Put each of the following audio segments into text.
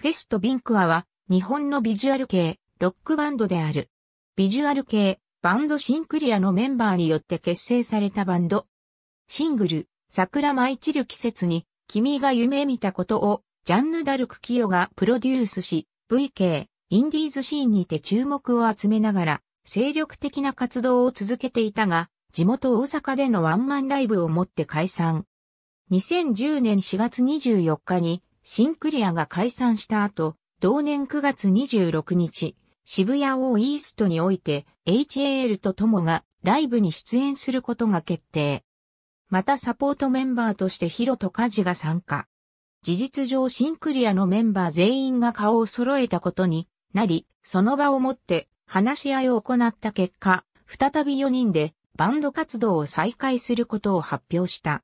フェスト・ビンクアは、日本のビジュアル系、ロックバンドである。ビジュアル系、バンドシンクリアのメンバーによって結成されたバンド。シングル、桜舞い散る季節に、君が夢見たことを、ジャンヌ・ダルク・キヨがプロデュースし、VK、インディーズシーンにて注目を集めながら、精力的な活動を続けていたが、地元大阪でのワンマンライブをもって解散。2010年4月24日に、シンクリアが解散した後、同年9月26日、渋谷オーイーストにおいて HAL と友がライブに出演することが決定。またサポートメンバーとしてヒロとカジが参加。事実上シンクリアのメンバー全員が顔を揃えたことになり、その場をもって話し合いを行った結果、再び4人でバンド活動を再開することを発表した。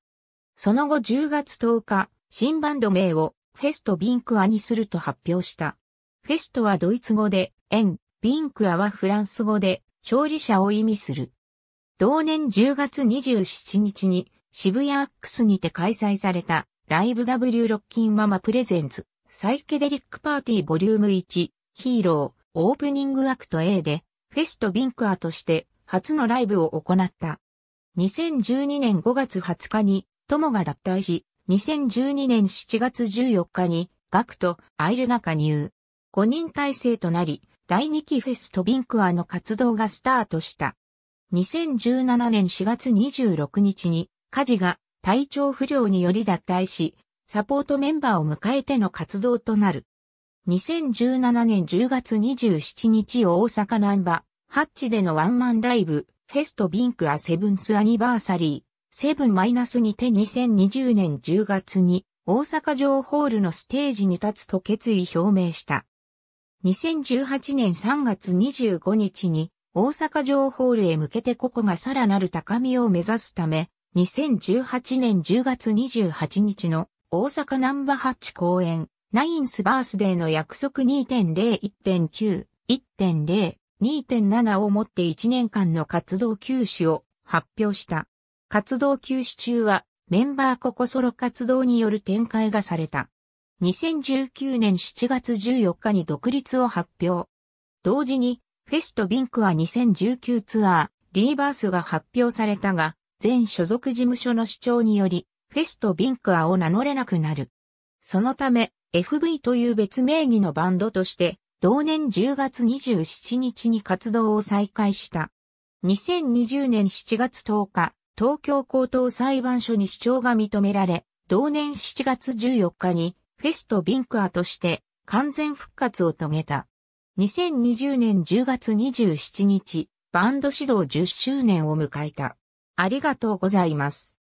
その後10月10日、新バンド名をフェスト・ビンクアにすると発表した。フェストはドイツ語で、エン、ビンクアはフランス語で、勝利者を意味する。同年10月27日に渋谷アックスにて開催されたライブ W ロッキンママプレゼンツサイケデリックパーティーボリューム1ヒーローオープニングアクト A でフェストビンクアとして初のライブを行った。2012年5月20日に友が脱退し2012年7月14日に、学徒、アイルが加入。5人体制となり、第2期フェストビンクアの活動がスタートした。2017年4月26日に、カジが体調不良により脱退し、サポートメンバーを迎えての活動となる。2017年10月27日大阪ナンバー、ハッチでのワンマンライブ、フェストビンクアセブンスアニバーサリー、セブンマイナスにて2020年10月に大阪城ホールのステージに立つと決意表明した。2018年3月25日に大阪城ホールへ向けてここがさらなる高みを目指すため、2018年10月28日の大阪ナンバ8公演、ナインスバースデーの約束2.0、1.9、1.0、2.7をもって1年間の活動休止を発表した。活動休止中は、メンバーココソロ活動による展開がされた。2019年7月14日に独立を発表。同時に、フェストビンクは2019ツアー、リーバースが発表されたが、全所属事務所の主張により、フェストビンクアを名乗れなくなる。そのため、FV という別名義のバンドとして、同年10月27日に活動を再開した。2020年7月10日、東京高等裁判所に主張が認められ、同年7月14日にフェストビンクアとして完全復活を遂げた。2020年10月27日、バンド指導10周年を迎えた。ありがとうございます。